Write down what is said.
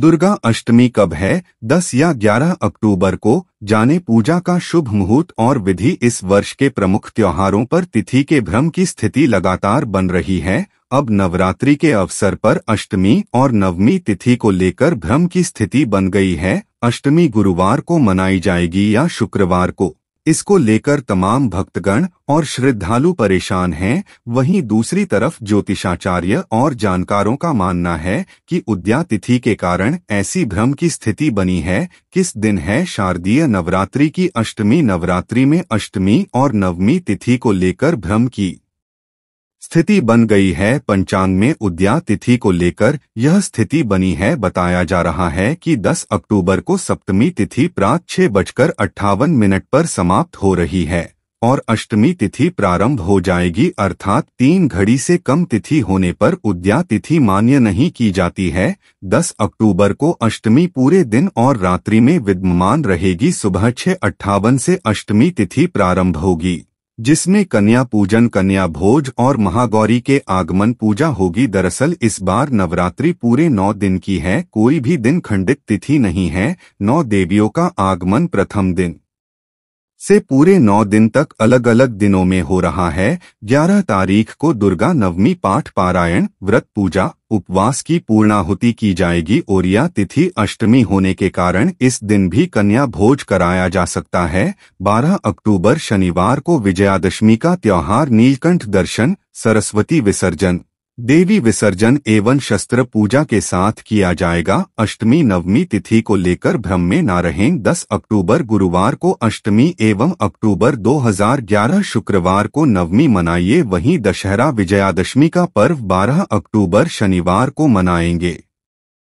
दुर्गा अष्टमी कब है 10 या 11 अक्टूबर को जाने पूजा का शुभ मुहूर्त और विधि इस वर्ष के प्रमुख त्योहारों पर तिथि के भ्रम की स्थिति लगातार बन रही है अब नवरात्रि के अवसर पर अष्टमी और नवमी तिथि को लेकर भ्रम की स्थिति बन गई है अष्टमी गुरुवार को मनाई जाएगी या शुक्रवार को इसको लेकर तमाम भक्तगण और श्रद्धालु परेशान हैं वहीं दूसरी तरफ ज्योतिषाचार्य और जानकारों का मानना है कि उद्या तिथि के कारण ऐसी भ्रम की स्थिति बनी है किस दिन है शारदीय नवरात्रि की अष्टमी नवरात्रि में अष्टमी और नवमी तिथि को लेकर भ्रम की स्थिति बन गई है पंचांग में उद्या तिथि को लेकर यह स्थिति बनी है बताया जा रहा है कि 10 अक्टूबर को सप्तमी तिथि प्रात छह बजकर अट्ठावन मिनट पर समाप्त हो रही है और अष्टमी तिथि प्रारंभ हो जाएगी अर्थात तीन घड़ी से कम तिथि होने पर उद्या तिथि मान्य नहीं की जाती है 10 अक्टूबर को अष्टमी पूरे दिन और रात्रि में विद्यमान रहेगी सुबह छह अट्ठावन से अष्टमी तिथि प्रारंभ होगी जिसमें कन्या पूजन कन्या भोज और महागौरी के आगमन पूजा होगी दरअसल इस बार नवरात्रि पूरे नौ दिन की है कोई भी दिन खंडित तिथि नहीं है नौ देवियों का आगमन प्रथम दिन से पूरे नौ दिन तक अलग अलग दिनों में हो रहा है ग्यारह तारीख को दुर्गा नवमी पाठ पारायण व्रत पूजा उपवास की पूर्णाहुति की जाएगी और यह तिथि अष्टमी होने के कारण इस दिन भी कन्या भोज कराया जा सकता है 12 अक्टूबर शनिवार को विजयादशमी का त्योहार नीलकंठ दर्शन सरस्वती विसर्जन देवी विसर्जन एवं शस्त्र पूजा के साथ किया जाएगा अष्टमी नवमी तिथि को लेकर भ्रम में न रहें 10 अक्टूबर गुरुवार को अष्टमी एवं अक्टूबर 2011 शुक्रवार को नवमी मनाइए वहीं दशहरा विजयादशमी का पर्व 12 अक्टूबर शनिवार को मनाएंगे